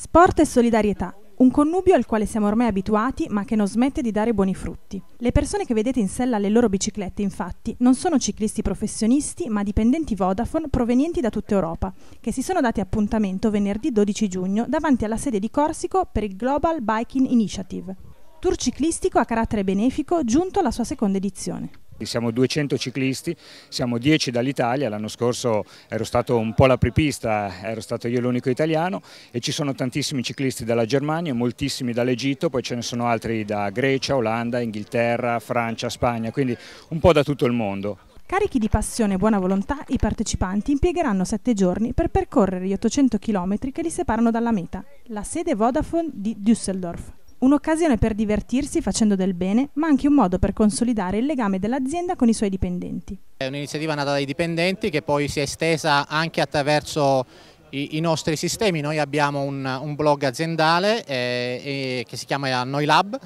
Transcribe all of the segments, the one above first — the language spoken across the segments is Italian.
Sport e solidarietà, un connubio al quale siamo ormai abituati ma che non smette di dare buoni frutti. Le persone che vedete in sella alle loro biciclette infatti non sono ciclisti professionisti ma dipendenti Vodafone provenienti da tutta Europa, che si sono dati appuntamento venerdì 12 giugno davanti alla sede di Corsico per il Global Biking Initiative, tour ciclistico a carattere benefico giunto alla sua seconda edizione. Siamo 200 ciclisti, siamo 10 dall'Italia, l'anno scorso ero stato un po' la pripista, ero stato io l'unico italiano e ci sono tantissimi ciclisti dalla Germania, moltissimi dall'Egitto, poi ce ne sono altri da Grecia, Olanda, Inghilterra, Francia, Spagna, quindi un po' da tutto il mondo. Carichi di passione e buona volontà, i partecipanti impiegheranno sette giorni per percorrere gli 800 km che li separano dalla meta, la sede Vodafone di Düsseldorf. Un'occasione per divertirsi facendo del bene, ma anche un modo per consolidare il legame dell'azienda con i suoi dipendenti. È un'iniziativa nata dai dipendenti che poi si è estesa anche attraverso i, i nostri sistemi. Noi abbiamo un, un blog aziendale eh, eh, che si chiama Noilab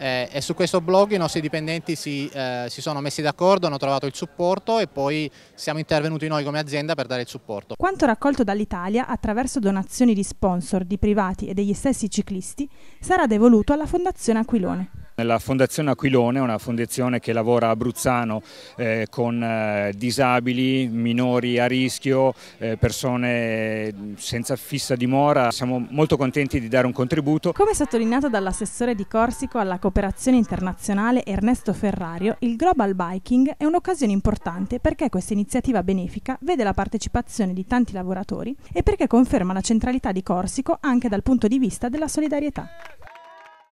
eh, e su questo blog i nostri dipendenti si, eh, si sono messi d'accordo, hanno trovato il supporto e poi siamo intervenuti noi come azienda per dare il supporto. Quanto raccolto dall'Italia attraverso donazioni di sponsor, di privati e degli stessi ciclisti sarà devoluto alla Fondazione Aquilone. La Fondazione Aquilone è una fondazione che lavora a Bruzzano eh, con eh, disabili, minori a rischio, eh, persone senza fissa dimora. Siamo molto contenti di dare un contributo. Come sottolineato dall'assessore di Corsico alla cooperazione internazionale Ernesto Ferrario, il Global Biking è un'occasione importante perché questa iniziativa benefica vede la partecipazione di tanti lavoratori e perché conferma la centralità di Corsico anche dal punto di vista della solidarietà.